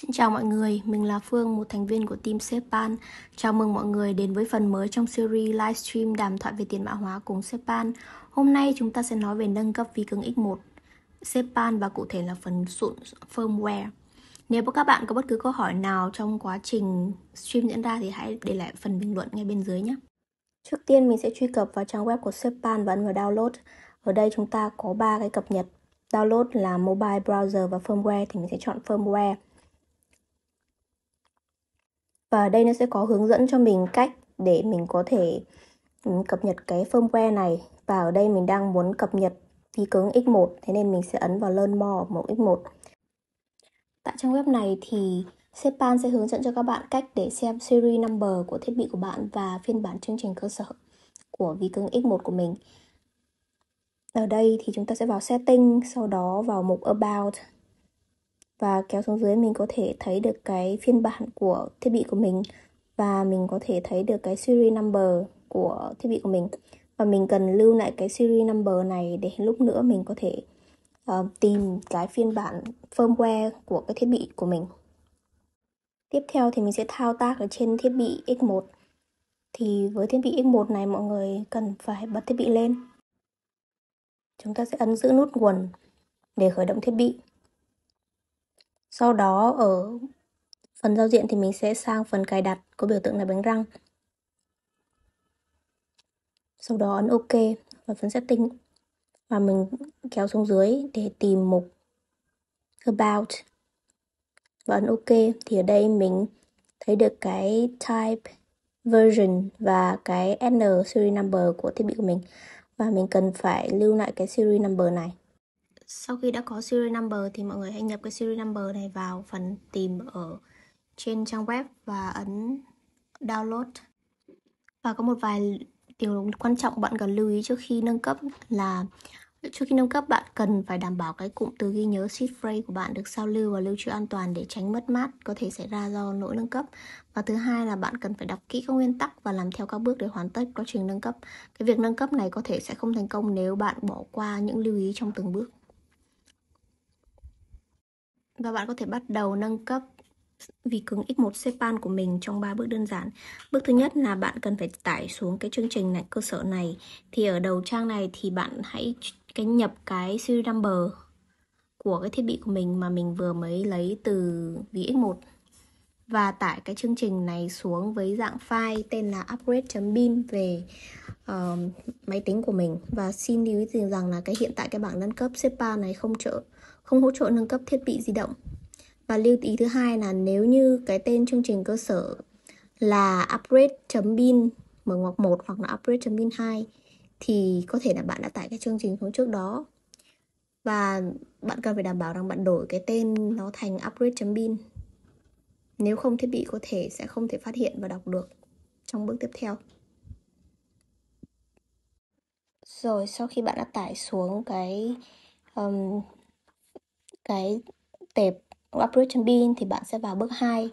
Xin chào mọi người, mình là Phương, một thành viên của team Sepan. Chào mừng mọi người đến với phần mới trong series livestream đàm thoại về tiền mã hóa cùng Sepan. Hôm nay chúng ta sẽ nói về nâng cấp vi cứng X1, Sepan và cụ thể là phần sụn firmware. Nếu các bạn có bất cứ câu hỏi nào trong quá trình stream diễn ra thì hãy để lại phần bình luận ngay bên dưới nhé. Trước tiên mình sẽ truy cập vào trang web của Sepan và ấn vào download. Ở đây chúng ta có ba cái cập nhật. Download là mobile browser và firmware thì mình sẽ chọn firmware và đây nó sẽ có hướng dẫn cho mình cách để mình có thể ừ, cập nhật cái firmware này và ở đây mình đang muốn cập nhật vi cứng X1 thế nên mình sẽ ấn vào Learn More ở mẫu X1 Tại trang web này thì Sepan sẽ hướng dẫn cho các bạn cách để xem series number của thiết bị của bạn và phiên bản chương trình cơ sở của vi cứng X1 của mình. Ở đây thì chúng ta sẽ vào setting, sau đó vào mục about và kéo xuống dưới mình có thể thấy được cái phiên bản của thiết bị của mình và mình có thể thấy được cái serial number của thiết bị của mình và mình cần lưu lại cái serial number này để lúc nữa mình có thể uh, tìm cái phiên bản firmware của cái thiết bị của mình tiếp theo thì mình sẽ thao tác ở trên thiết bị X1 thì với thiết bị X1 này mọi người cần phải bật thiết bị lên chúng ta sẽ ấn giữ nút nguồn để khởi động thiết bị sau đó ở phần giao diện thì mình sẽ sang phần cài đặt của biểu tượng là bánh răng sau đó ấn ok và phần setting và mình kéo xuống dưới để tìm mục about và ấn ok thì ở đây mình thấy được cái type version và cái n serial number của thiết bị của mình và mình cần phải lưu lại cái serial number này sau khi đã có serial number thì mọi người hãy nhập cái serial number này vào phần tìm ở trên trang web và ấn download và có một vài điều quan trọng bạn cần lưu ý trước khi nâng cấp là trước khi nâng cấp bạn cần phải đảm bảo cái cụm từ ghi nhớ seed phrase của bạn được sao lưu và lưu trữ an toàn để tránh mất mát có thể xảy ra do lỗi nâng cấp và thứ hai là bạn cần phải đọc kỹ các nguyên tắc và làm theo các bước để hoàn tất quá trình nâng cấp cái việc nâng cấp này có thể sẽ không thành công nếu bạn bỏ qua những lưu ý trong từng bước và bạn có thể bắt đầu nâng cấp vì cứng X1 Cepan của mình trong 3 bước đơn giản. Bước thứ nhất là bạn cần phải tải xuống cái chương trình này cơ sở này. Thì ở đầu trang này thì bạn hãy cái nhập cái serial number của cái thiết bị của mình mà mình vừa mới lấy từ ví X1 và tải cái chương trình này xuống với dạng file tên là upgrade.bin về uh, máy tính của mình và xin lưu ý rằng là cái hiện tại cái bảng nâng cấp SEPA này không trợ không hỗ trợ nâng cấp thiết bị di động và lưu ý thứ hai là nếu như cái tên chương trình cơ sở là upgrade.bin mở ngoặc 1 hoặc là upgrade.bin 2 thì có thể là bạn đã tải cái chương trình xuống trước đó và bạn cần phải đảm bảo rằng bạn đổi cái tên nó thành upgrade.bin nếu không thiết bị có thể sẽ không thể phát hiện và đọc được trong bước tiếp theo. Rồi sau khi bạn đã tải xuống cái um, cái tệp upload bin thì bạn sẽ vào bước 2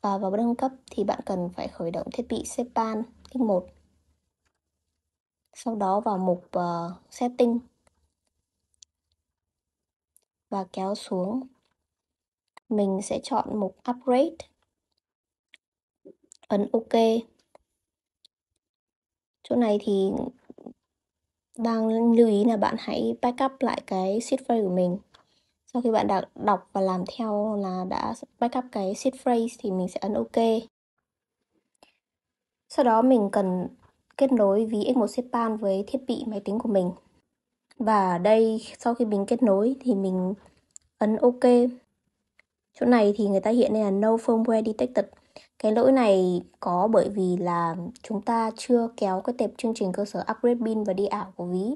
và vào bước nâng cấp thì bạn cần phải khởi động thiết bị Sepan X1. Sau đó vào mục uh, setting và kéo xuống mình sẽ chọn mục upgrade ấn ok chỗ này thì đang lưu ý là bạn hãy backup lại cái seed phrase của mình sau khi bạn đã đọc và làm theo là đã backup cái seed phrase thì mình sẽ ấn ok sau đó mình cần kết nối ví X1 Sepan với thiết bị máy tính của mình. Và đây sau khi mình kết nối thì mình ấn OK chỗ này thì người ta hiện lên là no firmware detected cái lỗi này có bởi vì là chúng ta chưa kéo cái tệp chương trình cơ sở upgrade pin và đi ảo của ví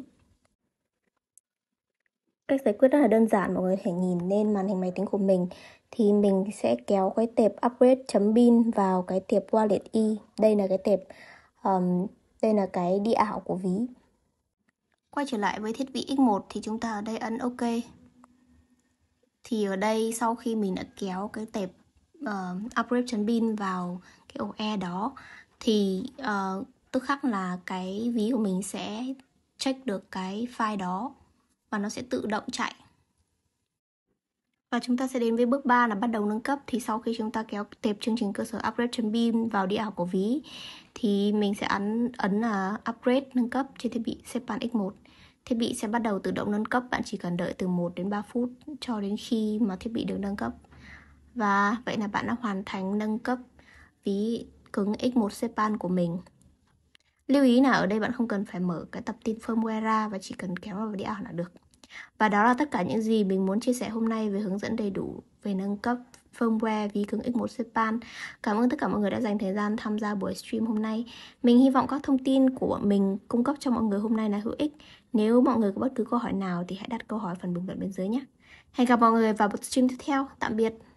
cách giải quyết rất là đơn giản mọi người thể nhìn lên màn hình máy tính của mình thì mình sẽ kéo cái tệp upgrade pin vào cái tệp wallet y đây là cái tệp um, đây là cái đi ảo của ví quay trở lại với thiết bị x1 thì chúng ta ở đây ấn ok thì ở đây sau khi mình đã kéo cái tệp uh, uprep pin vào cái ổ e đó thì uh, tức khắc là cái ví của mình sẽ check được cái file đó và nó sẽ tự động chạy và chúng ta sẽ đến với bước 3 là bắt đầu nâng cấp thì sau khi chúng ta kéo tệp chương trình cơ sở upgrade.bin vào địa học của ví thì mình sẽ ấn ấn là upgrade nâng cấp trên thiết bị Sepan X1 thiết bị sẽ bắt đầu tự động nâng cấp bạn chỉ cần đợi từ 1 đến 3 phút cho đến khi mà thiết bị được nâng cấp và vậy là bạn đã hoàn thành nâng cấp ví cứng X1 Cepan của mình lưu ý là ở đây bạn không cần phải mở cái tập tin firmware ra và chỉ cần kéo vào đĩa là được và đó là tất cả những gì mình muốn chia sẻ hôm nay về hướng dẫn đầy đủ về nâng cấp firmware vi cứng X1 Japan. Cảm ơn tất cả mọi người đã dành thời gian tham gia buổi stream hôm nay. Mình hy vọng các thông tin của mình cung cấp cho mọi người hôm nay là hữu ích. Nếu mọi người có bất cứ câu hỏi nào thì hãy đặt câu hỏi phần bình luận bên dưới nhé. Hẹn gặp mọi người vào buổi stream tiếp theo. Tạm biệt.